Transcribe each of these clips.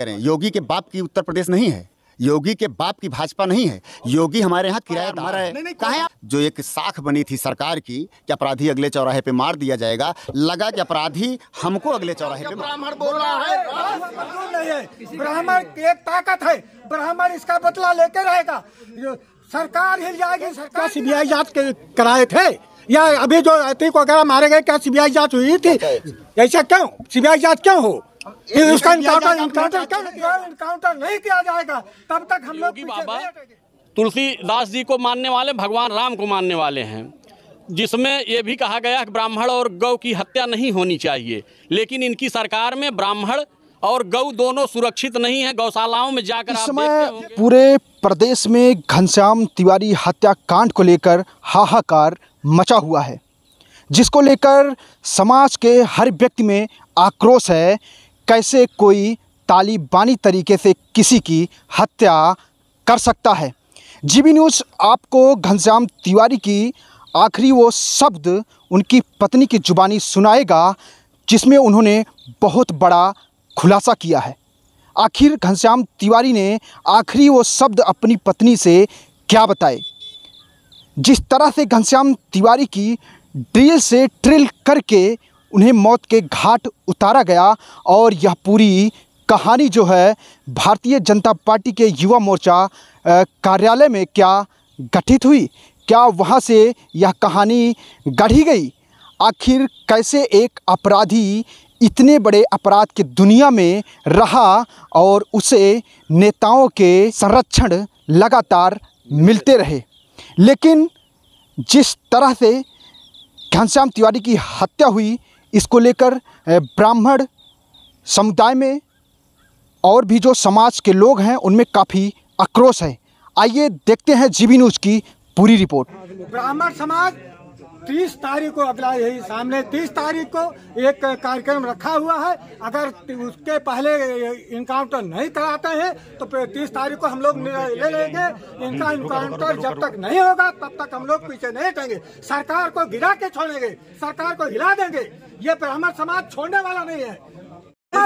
करें योगी के बाप की उत्तर प्रदेश नहीं है योगी के बाप की भाजपा नहीं है योगी हमारे यहाँ किराएदार है कहा जो एक साख बनी थी सरकार की कि अपराधी अगले चौराहे पे मार दिया जाएगा लगा कि अपराधी हमको अगले चौराहे पे ब्राह्मण बोल रहा है नहीं है ब्राह्मण एक ताकत है ब्राह्मण इसका बदला लेके रहेगा सरकार हिल जाएगी सरकार सीबीआई जांच कराए थे या अभी जो अतिक वगैरह मारे गए क्या सीबीआई जांच हुई थी अच्छा। ऐसा क्यों सीबीआई जांच क्यों हो उसका इनकाउंटर इनकाउंटर इनकाउंटर नहीं किया जाएगा तब तक हम लोग बाबा तुलसीदास जी को मानने वाले भगवान राम को मानने वाले हैं जिसमें ये भी कहा गया कि ब्राह्मण और गौ की हत्या नहीं होनी चाहिए लेकिन इनकी सरकार में ब्राह्मण और गौ दोनों सुरक्षित नहीं है गौशालाओं में जाकर इस समय पूरे प्रदेश में घनश्याम तिवारी हत्याकांड को लेकर हाहाकार मचा हुआ है जिसको लेकर समाज के हर व्यक्ति में आक्रोश है कैसे कोई तालिबानी तरीके से किसी की हत्या कर सकता है जीबी न्यूज़ आपको घनश्याम तिवारी की आखिरी वो शब्द उनकी पत्नी की जुबानी सुनाएगा जिसमें उन्होंने बहुत बड़ा खुलासा किया है आखिर घनश्याम तिवारी ने आखिरी वो शब्द अपनी पत्नी से क्या बताए जिस तरह से घनश्याम तिवारी की ड्रिल से ट्रिल करके उन्हें मौत के घाट उतारा गया और यह पूरी कहानी जो है भारतीय जनता पार्टी के युवा मोर्चा कार्यालय में क्या गठित हुई क्या वहाँ से यह कहानी गढ़ी गई आखिर कैसे एक अपराधी इतने बड़े अपराध की दुनिया में रहा और उसे नेताओं के संरक्षण लगातार मिलते रहे लेकिन जिस तरह से घनश्याम तिवारी की हत्या हुई इसको लेकर ब्राह्मण समुदाय में और भी जो समाज के लोग हैं उनमें काफ़ी आक्रोश है आइए देखते हैं जीबी न्यूज़ की पूरी रिपोर्ट ब्राह्मण समाज तीस तारीख को अगला यही सामने तीस तारीख को एक कार्यक्रम रखा हुआ है अगर उसके पहले इनकाउंटर नहीं कराते हैं तो तीस तारीख को हम लोग ले लेंगे इनका इनकाउंटर हम्म, जब तक नहीं होगा तब तक हम लोग पीछे नहीं हटेंगे सरकार को गिरा के छोड़ेंगे सरकार को हिला देंगे ये ब्राह्मण समाज छोड़ने वाला नहीं है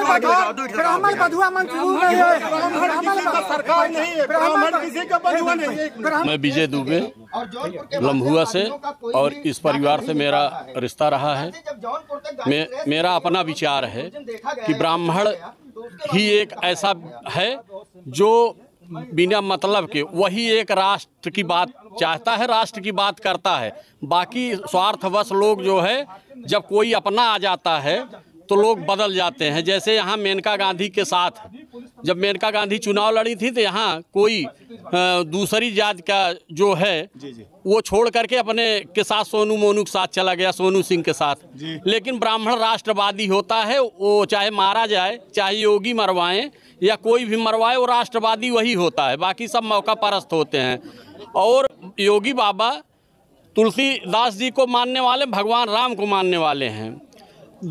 ब्राह्मण बधुआ मंसूर नहीं है सरकार नहीं है ब्राह्मण किसी का बधुआ नहीं है मैं विजय दुबे लम्बुआ से और इस परिवार से मेरा रिश्ता रहा है मेरा अपना विचार है कि ब्राह्मण तो ही एक ऐसा है जो बिना मतलब के वही एक राष्ट्र की बात चाहता है राष्ट्र की बात करता है बाकी स्वार्थवश लोग जो है जब कोई अपना आ जाता है तो लोग बदल जाते हैं जैसे यहाँ मेनका गांधी के साथ जब मेनका गांधी चुनाव लड़ी थी तो यहाँ कोई दूसरी जात का जो है वो छोड़ करके अपने के साथ सोनू मोनू के साथ चला गया सोनू सिंह के साथ लेकिन ब्राह्मण राष्ट्रवादी होता है वो चाहे मारा जाए चाहे योगी मरवाएं या कोई भी मरवाए वो राष्ट्रवादी वही होता है बाकी सब मौका परस्त होते हैं और योगी बाबा तुलसीदास जी को मानने वाले भगवान राम को मानने वाले हैं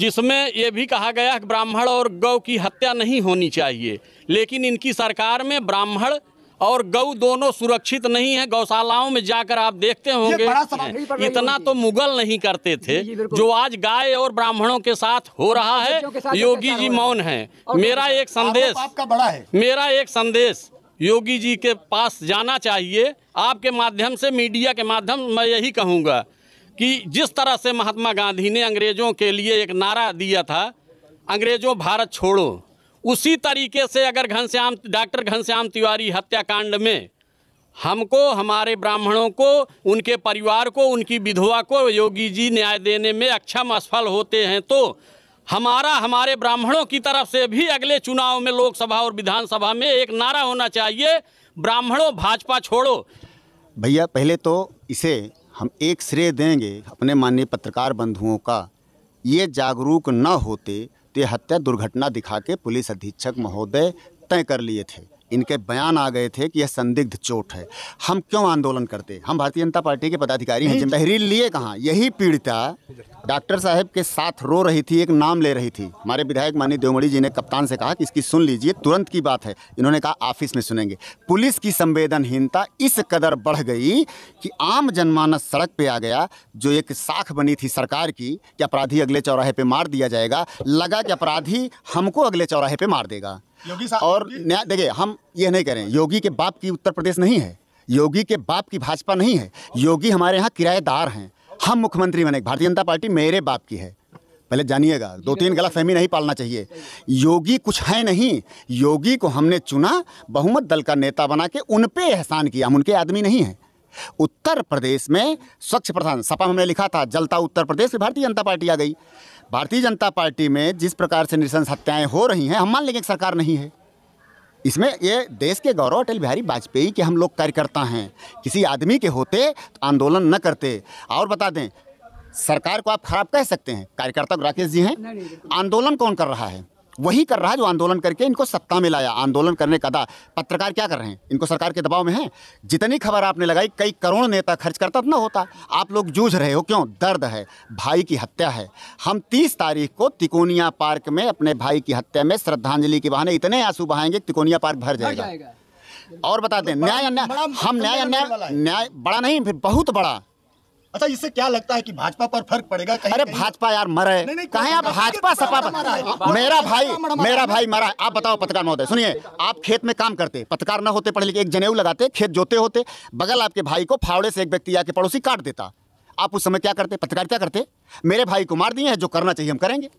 जिसमें ये भी कहा गया कि ब्राह्मण और गौ की हत्या नहीं होनी चाहिए लेकिन इनकी सरकार में ब्राह्मण और गऊ दोनों सुरक्षित नहीं है गौशालाओं में जाकर आप देखते होंगे इतना तो मुगल नहीं करते थे जो आज गाय और ब्राह्मणों के साथ हो रहा है योगी जी मौन है मेरा एक संदेश आपका बड़ा है मेरा एक संदेश योगी जी के पास जाना चाहिए आपके माध्यम से मीडिया के माध्यम मैं यही कहूँगा कि जिस तरह से महात्मा गांधी ने अंग्रेज़ों के लिए एक नारा दिया था अंग्रेज़ों भारत छोड़ो उसी तरीके से अगर घनश्याम डॉक्टर घनश्याम तिवारी हत्याकांड में हमको हमारे ब्राह्मणों को उनके परिवार को उनकी विधवा को योगी जी न्याय देने में अक्षम असफल होते हैं तो हमारा हमारे ब्राह्मणों की तरफ से भी अगले चुनाव में लोकसभा और विधानसभा में एक नारा होना चाहिए ब्राह्मणों भाजपा छोड़ो भैया पहले तो इसे हम एक श्रेय देंगे अपने माननीय पत्रकार बंधुओं का ये जागरूक न होते तो ये हत्या दुर्घटना दिखा के पुलिस अधीक्षक महोदय तय कर लिए थे इनके बयान आ गए थे कि यह संदिग्ध चोट है हम क्यों आंदोलन करते हम भारतीय जनता पार्टी के पदाधिकारी हैं तहरीर लिए कहाँ यही पीड़िता डॉक्टर साहब के साथ रो रही थी एक नाम ले रही थी हमारे विधायक मानी देवमणि जी ने कप्तान से कहा कि इसकी सुन लीजिए तुरंत की बात है इन्होंने कहा ऑफिस में सुनेंगे पुलिस की संवेदनहीनता इस कदर बढ़ गई कि आम जनमानस सड़क पर आ गया जो एक साख बनी थी सरकार की कि अपराधी अगले चौराहे पर मार दिया जाएगा लगा कि अपराधी हमको अगले चौराहे पर मार देगा योगी और न्याय देखिए हम ये नहीं करें योगी के बाप की उत्तर प्रदेश नहीं है योगी के बाप की भाजपा नहीं है योगी हमारे यहाँ किराएदार हैं हम मुख्यमंत्री बने भारतीय जनता पार्टी मेरे बाप की है पहले जानिएगा दो तीन गलत फहमी नहीं पालना चाहिए योगी कुछ है नहीं योगी को हमने चुना बहुमत दल का नेता बना के उन पर एहसान किया हम उनके आदमी नहीं हैं उत्तर प्रदेश में स्वच्छ प्रधान सपा हमने लिखा था जलता उत्तर प्रदेश में भारतीय जनता पार्टी आ गई भारतीय जनता पार्टी में जिस प्रकार से निशंस हत्याएं हो रही हैं हम मान लेंगे सरकार नहीं है इसमें ये देश के गौरव अटल बिहारी वाजपेयी के हम लोग कार्यकर्ता हैं किसी आदमी के होते तो आंदोलन न करते और बता दें सरकार को आप खराब कह सकते हैं कार्यकर्ता राकेश जी हैं आंदोलन कौन कर रहा है वही कर रहा है जो आंदोलन करके इनको सत्ता में लाया आंदोलन करने का था पत्रकार क्या कर रहे हैं इनको सरकार के दबाव में है जितनी खबर आपने लगाई कई करोड़ नेता खर्च करता तो ना होता आप लोग जूझ रहे हो क्यों दर्द है भाई की हत्या है हम तीस तारीख को तिकोनिया पार्क में अपने भाई की हत्या में श्रद्धांजलि के बहाने इतने आंसू बहाएंगे तिकोनिया पार्क भर जाएगा और बता दें तो न्याय अन्याय हम तो न्याय अन्याय न्याय बड़ा नहीं फिर बहुत बड़ा अच्छा इससे क्या लगता है कि भाजपा पर फर्क पड़ेगा कहीं अरे भाजपा यार मरे कहे आप भाजपा सपा पर मेरा भाई मेरा भाई मरा आप बताओ पत्रकार महोदय सुनिए आप खेत में काम करते पत्रकार न होते पढ़े लिखे एक जनेऊ लगाते खेत जोते होते बगल आपके भाई को फावड़े से एक व्यक्ति आके पड़ोसी काट देता आप उस समय क्या करते पत्रकार क्या करते मेरे भाई को मार दिए हैं जो करना चाहिए हम करेंगे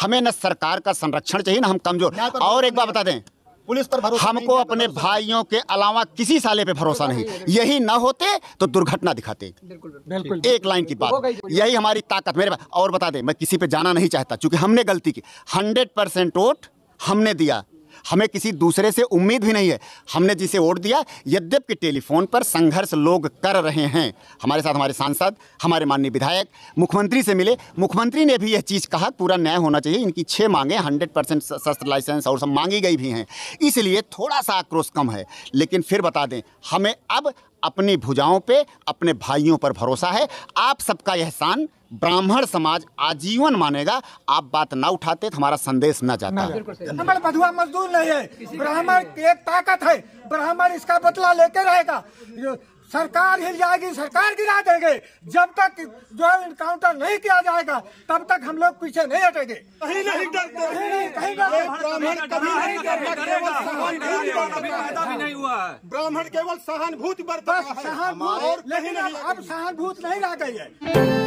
हमें न सरकार का संरक्षण चाहिए ना हम कमजोर तो और एक बार बता दें पुलिस पर भरोसा हमको अपने भाइयों के अलावा किसी साले पे भरोसा तो नहीं यही ना होते तो दुर्घटना दिखाते बिल्कुल एक लाइन की बात यही हमारी ताकत मेरे और बता दे मैं किसी पे जाना नहीं चाहता चूंकि हमने गलती की हंड्रेड परसेंट वोट हमने दिया हमें किसी दूसरे से उम्मीद भी नहीं है हमने जिसे वोट दिया यद्यप टेलीफोन पर संघर्ष लोग कर रहे हैं हमारे साथ हमारे सांसद हमारे माननीय विधायक मुख्यमंत्री से मिले मुख्यमंत्री ने भी यह चीज़ कहा पूरा न्याय होना चाहिए इनकी छः मांगे हंड्रेड परसेंट शस्त्र लाइसेंस और सब मांगी गई भी हैं इसलिए थोड़ा सा आक्रोश कम है लेकिन फिर बता दें हमें अब अपनी भुजाओं पे अपने भाइयों पर भरोसा है आप सबका एहसान ब्राह्मण समाज आजीवन मानेगा आप बात ना उठाते तो हमारा संदेश ना जाता हमारे बधुआ मजदूर नहीं है ब्राह्मण एक ताकत है ब्राह्मण इसका बदला लेके रहेगा सरकार हिल जाएगी सरकार गिरा देंगे जब तक जो है इनकाउंटर नहीं किया जाएगा तब तक हम लोग पीछे नहीं हटेंगे कहीं नहीं डरते कहीं ब्राह्मण केवल सहानुभूति बरता सहानुभूति अब सहानुभूत नहीं रह गई है